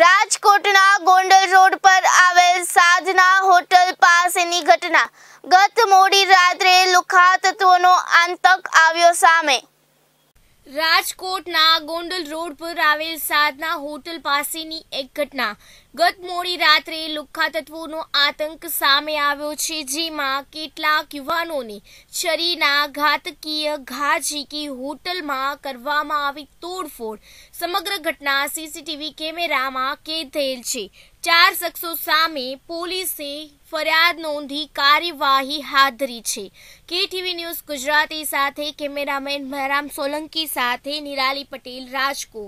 રાજકોટના ગોંડલ રોડ પર આવેલ સાધના હોટલ પાસેની ઘટના ગત મોડી રાત્રે લુખા તત્વોનો આતંક આવ્યો સામે રાજકોટના ગોંડલ રોડ પર આવેલ સાધના હોટલ પાસેની એક ઘટના ગત મોડી રાત્રે લુખ્ખા તત્વોનો આતંક સામે આવ્યો છે જેમાં કેટલાક યુવાનોને છરીના ઘાતકીય ઘા ઝીકી હોટલમાં કરવામાં આવી તોડફોડ સમગ્ર ઘટના સીસીટીવી કેમેરામાં કેદ થયેલ છે ચાર શખ્સો સામે પોલીસે ફરિયાદ નોંધી કાર્યવાહી હાથ ધરી છે કેટીવી ન્યૂઝ ગુજરાતી સાથે કેમેરામેન મહેરામ સોલંકી સાથે નિરાલી પટેલ રાજકોટ